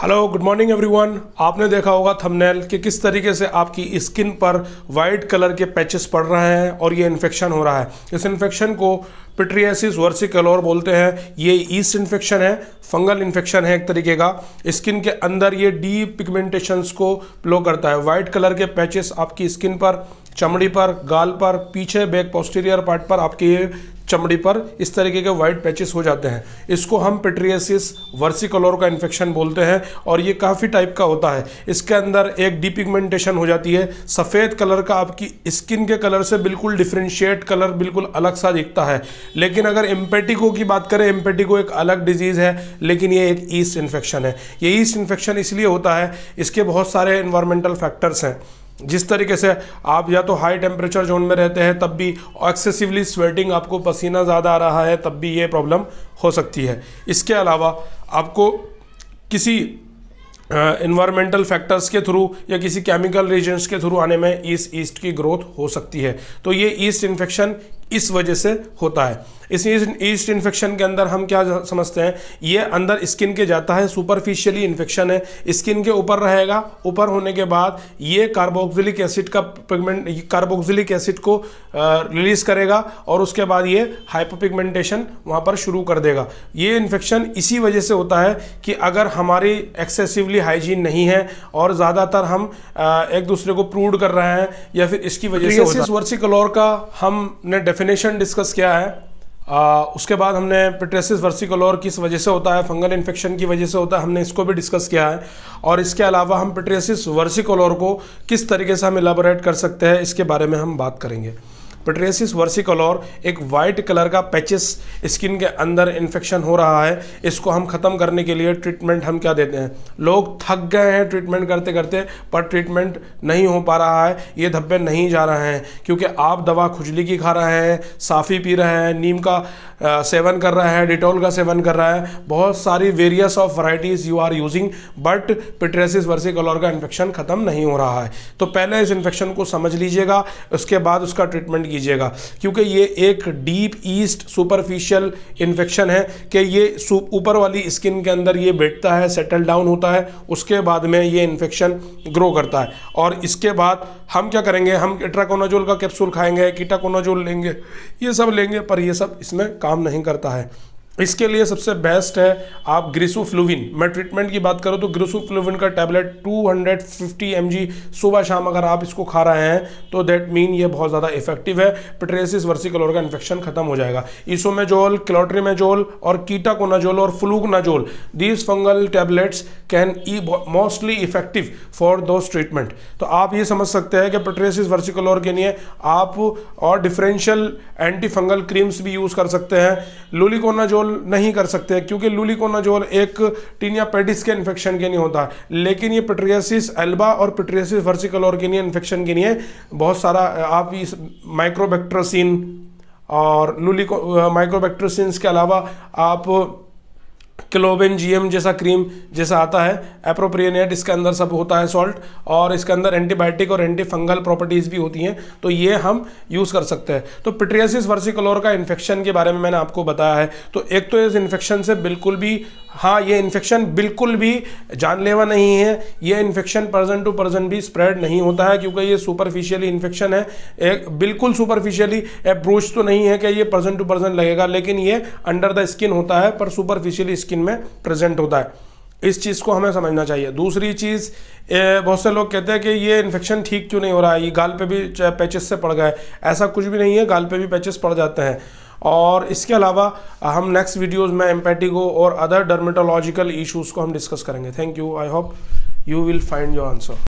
hello good morning everyone आपने देखा होगा थंबनेल कि किस तरीके से आपकी स्किन पर वाइट कलर के पैचेस पड़ रहे हैं और ये इन्फेक्शन हो रहा है इस इन्फेक्शन को पिट्रियासिस वर्सिकलोर बोलते हैं ये ईस्ट इन्फेक्शन है फंगल इन्फेक्शन है एक तरीके का स्किन के अंदर ये डीप पिगमेंटेशंस को प्लो करता है वाइट कलर के पैचेस आपकी स्किन पर चमड़ी पर गाल पर पीछे बैक पोस्टीरियर पार्ट पर आपके ये चमड़ी पर इस तरीके के वाइट पैचेस हो जाते हैं इसको हम पेट्रियसिस वर्सिकलोर का इन्फेक्शन बोलते हैं और ये काफ़ी टाइप का होता है इसके अंदर एक डिपिगमेंटेशन हो जाती है सफ़ेद कलर का आपकी स्किन के कलर से बिल्कुल डिफ्रेंशिएट कलर बिल्कुल अलग सा दिखता है लेकिन अगर एम्पेटिको की बात करें एम्पेटिको एक अलग डिजीज़ है लेकिन ये एक ईस्ट इन्फेक्शन है ये ईस्ट इन्फेक्शन इसलिए होता है इसके बहुत सारे इन्वायरमेंटल फैक्टर्स हैं जिस तरीके से आप या तो हाई टेम्परेचर जोन में रहते हैं तब भी एक्सेसिवली स्वेटिंग आपको पसीना ज़्यादा आ रहा है तब भी ये प्रॉब्लम हो सकती है इसके अलावा आपको किसी इन्वायरमेंटल uh, फैक्टर्स के थ्रू या किसी केमिकल रीजेंट्स के थ्रू आने में इस ईस्ट की ग्रोथ हो सकती है तो ये ईस्ट इन्फेक्शन इस वजह से होता है इस ईस्ट इन्फेक्शन के अंदर हम क्या समझते हैं ये अंदर स्किन के जाता है सुपरफिशियली इन्फेक्शन है स्किन के ऊपर रहेगा ऊपर होने के बाद ये कार्बोक्सिलिक एसिड का पिगमेंट कार्बोक्सिलिक एसिड को रिलीज करेगा और उसके बाद ये हाइपोपिगमेंटेशन वहाँ पर शुरू कर देगा ये इन्फेक्शन इसी वजह से होता है कि अगर हमारी एक्सेसिवली हाइजीन नहीं है और ज़्यादातर हम एक दूसरे को प्रूड कर रहे हैं या फिर इसकी वजह से वर्सिकलोर का हमने डेफिनेशन डिस्कस किया है आ, उसके बाद हमने पिट्रेसिस वर्सिकोलोर किस वजह से होता है फंगल इन्फेक्शन की वजह से होता है हमने इसको भी डिस्कस किया है और इसके अलावा हम पिट्रेसिस वर्सिकोलोर को किस तरीके से हम इलाबोरेट कर सकते हैं इसके बारे में हम बात करेंगे पेट्रेसिस वर्सिकलोर एक वाइट कलर का पैचेस स्किन के अंदर इन्फेक्शन हो रहा है इसको हम ख़त्म करने के लिए ट्रीटमेंट हम क्या देते हैं लोग थक गए हैं ट्रीटमेंट करते करते पर ट्रीटमेंट नहीं हो पा रहा है ये धब्बे नहीं जा रहे हैं क्योंकि आप दवा खुजली की खा रहे हैं साफ़ी पी रहे हैं नीम का सेवन कर रहे हैं डिटोल का सेवन कर रहा है बहुत सारी various of varieties you are using but pityriasis versicolor का इन्फेक्शन ख़त्म नहीं हो रहा है तो पहले इस इन्फेक्शन को समझ लीजिएगा उसके बाद उसका ट्रीटमेंट ट्रीटमेंट कीजिएगा क्योंकि ये एक डीप ईस्ट सुपरफिशियल इन्फेक्शन है कि ये ऊपर वाली स्किन के अंदर ये बैठता है सेटल डाउन होता है उसके बाद में ये इन्फेक्शन ग्रो करता है और इसके बाद हम क्या करेंगे हम इट्राकोनाजोल का कैप्सूल खाएंगे कीटाकोनाजोल लेंगे ये सब लेंगे पर ये सब इसमें काम नहीं करता है इसके लिए सबसे बेस्ट है आप ग्रिसोफ्लुविन मैं ट्रीटमेंट की बात करूँ तो ग्रिसोफ्लुविन का टैबलेट 250 हंड्रेड सुबह शाम अगर आप इसको खा रहे हैं तो दैट मीन ये बहुत ज़्यादा इफेक्टिव है पिट्रेसिस वर्सिकलोर का इन्फेक्शन खत्म हो जाएगा इसोमेजोल क्लोट्रीमेजोल और कीटाकोनाजोल और fluconazole these fungal tablets can be mostly effective for those treatment तो आप ये समझ सकते हैं कि पिट्रेसिस वर्सिकलोर के लिए आप और डिफरेंशियल एंटी फंगल क्रीम्स भी यूज़ कर सकते हैं लुलिकोनाजोल कंट्रोल नहीं कर सकते क्योंकि लूलिकोनाजोल एक टीनिया पेडिस के इन्फेक्शन के नहीं होता लेकिन ये पिट्रियासिस एल्बा और पिट्रियासिस वर्सिकल के लिए इन्फेक्शन के लिए बहुत सारा आप इस माइक्रोबैक्ट्रोसिन और लूलिको माइक्रोबैक्ट्रोसिन के अलावा आप क्लोबिन जीएम जैसा क्रीम जैसा आता है एप्रोप्रियनेट इसके अंदर सब होता है सॉल्ट और इसके अंदर एंटीबायोटिक और एंटी फंगल प्रॉपर्टीज़ भी होती हैं तो ये हम यूज़ कर सकते हैं तो पिट्रियासिस वर्सिकलोर का इन्फेक्शन के बारे में मैंने आपको बताया है तो एक तो इस इन्फेक्शन से बिल्कुल भी हाँ ये इन्फेक्शन बिल्कुल भी जानलेवा नहीं है ये इन्फेक्शन पर्सन टू पर्सन भी स्प्रेड नहीं होता है क्योंकि ये सुपरफिशियली इन्फेक्शन है एक बिल्कुल सुपरफिशियली अप्रोच तो नहीं है कि ये पर्सन टू पर्सन लगेगा लेकिन ये अंडर द स्किन होता है पर सुपरफिशियली स्किन में प्रेजेंट होता है इस चीज़ को हमें समझना चाहिए दूसरी चीज़ बहुत से लोग कहते हैं कि ये इन्फेक्शन ठीक क्यों नहीं हो रहा है ये गाल पे भी पैचेस से पड़ गए ऐसा कुछ भी नहीं है गाल पे भी पैचेस पड़ जाते हैं और इसके अलावा हम नेक्स्ट वीडियोस में एम्पेटिगो और अदर डर्मेटोलॉजिकल इश्यूज़ को हम डिस्कस करेंगे thank you I hope you will find your answer